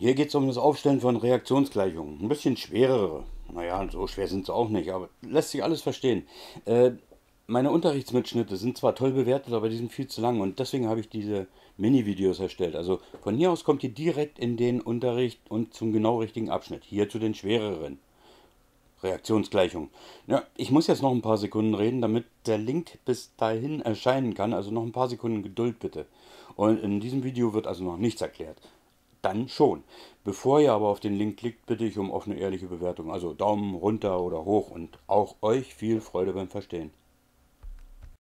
Hier geht es um das Aufstellen von Reaktionsgleichungen. Ein bisschen schwerere. Naja, so schwer sind sie auch nicht, aber lässt sich alles verstehen. Äh, meine Unterrichtsmitschnitte sind zwar toll bewertet, aber die sind viel zu lang und deswegen habe ich diese Mini-Videos erstellt. Also von hier aus kommt ihr direkt in den Unterricht und zum genau richtigen Abschnitt. Hier zu den schwereren. Reaktionsgleichungen. Ja, ich muss jetzt noch ein paar Sekunden reden, damit der Link bis dahin erscheinen kann. Also noch ein paar Sekunden Geduld bitte. Und in diesem Video wird also noch nichts erklärt dann schon. Bevor ihr aber auf den Link klickt, bitte ich um offene, ehrliche Bewertung. Also Daumen runter oder hoch und auch euch viel Freude beim Verstehen.